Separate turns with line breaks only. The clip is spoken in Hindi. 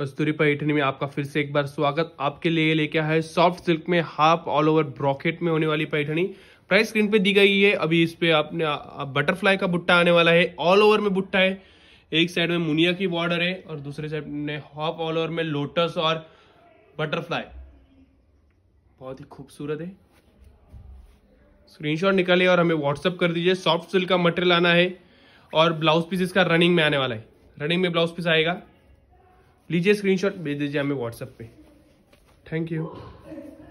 कस्तूरी पर्यटन में आपका फिर से एक बार स्वागत आपके लिए लेके आया है सॉफ्ट सिल्क में हाफ ऑल ओवर ब्रॉकेट में होने वाली पैठनी प्राइस स्क्रीन पे दी गई है अभी इस पे आपने बटरफ्लाई का बुट्टा आने वाला है ऑल ओवर में बुट्टा है एक साइड में मुनिया की बॉर्डर है और दूसरे साइड में हाफ ऑल ओवर में लोटस और बटरफ्लाई बहुत ही खूबसूरत है स्क्रीनशॉट निकालिए और हमें व्हाट्सअप कर दीजिए सॉफ्ट सिल्क का मटेरियल आना है और ब्लाउज पीस इसका रनिंग में आने वाला है रनिंग में ब्लाउज पीस आएगा लीजिए स्क्रीनशॉट भेज दीजिए हमें व्हाट्सएप पे थैंक यू